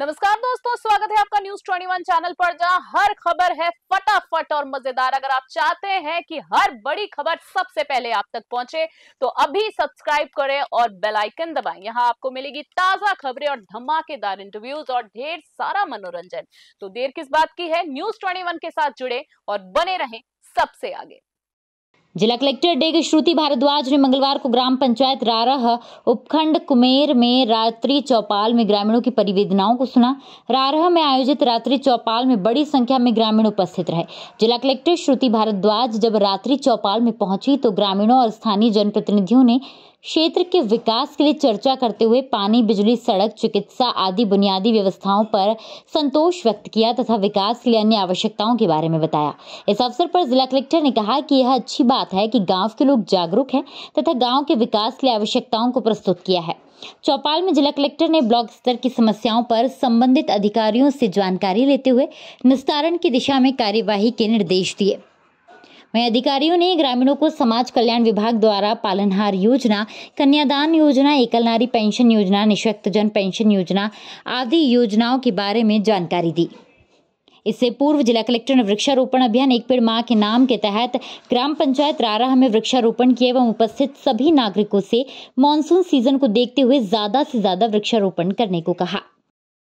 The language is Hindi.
नमस्कार दोस्तों स्वागत है आपका न्यूज ट्वेंटी वन चैनल पर जहां हर खबर है फटाफट और मजेदार अगर आप चाहते हैं कि हर बड़ी खबर सबसे पहले आप तक पहुंचे तो अभी सब्सक्राइब करें और बेल आइकन दबाएं यहां आपको मिलेगी ताजा खबरें और धमाकेदार इंटरव्यूज और ढेर सारा मनोरंजन तो देर किस बात की है न्यूज ट्वेंटी के साथ जुड़े और बने रहें सबसे आगे जिला कलेक्टर डेग श्रुति भारद्वाज ने मंगलवार को ग्राम पंचायत रारह उपखंड कुमेर में रात्रि चौपाल में ग्रामीणों की परिवेदनाओं को सुना रारह में आयोजित रात्रि चौपाल में बड़ी संख्या में ग्रामीण उपस्थित रहे जिला कलेक्टर श्रुति भारद्वाज जब रात्रि चौपाल में पहुंची तो ग्रामीणों और स्थानीय जनप्रतिनिधियों ने क्षेत्र के विकास के लिए चर्चा करते हुए पानी बिजली सड़क चिकित्सा आदि बुनियादी व्यवस्थाओं पर संतोष व्यक्त किया तथा विकास के लिए अन्य आवश्यकताओं के बारे में बताया इस अवसर पर जिला कलेक्टर ने कहा कि यह अच्छी बात है कि गांव के लोग जागरूक हैं तथा गांव के विकास के लिए आवश्यकताओं को प्रस्तुत किया है चौपाल में जिला कलेक्टर ने ब्लॉक स्तर की समस्याओं पर संबंधित अधिकारियों से जानकारी लेते हुए निस्तारण की दिशा में कार्यवाही के निर्देश दिए वहीं अधिकारियों ने ग्रामीणों को समाज कल्याण विभाग द्वारा पालनहार योजना कन्यादान योजना एकल नारी पेंशन योजना जन पेंशन योजना आदि योजनाओं के बारे में जानकारी दी इससे पूर्व जिला कलेक्टर ने वृक्षारोपण अभियान एक पेड़ माँ के नाम के तहत ग्राम पंचायत रारा में वृक्षारोपण किए एवं उपस्थित सभी नागरिकों से मानसून सीजन को देखते हुए ज्यादा से ज्यादा वृक्षारोपण करने को कहा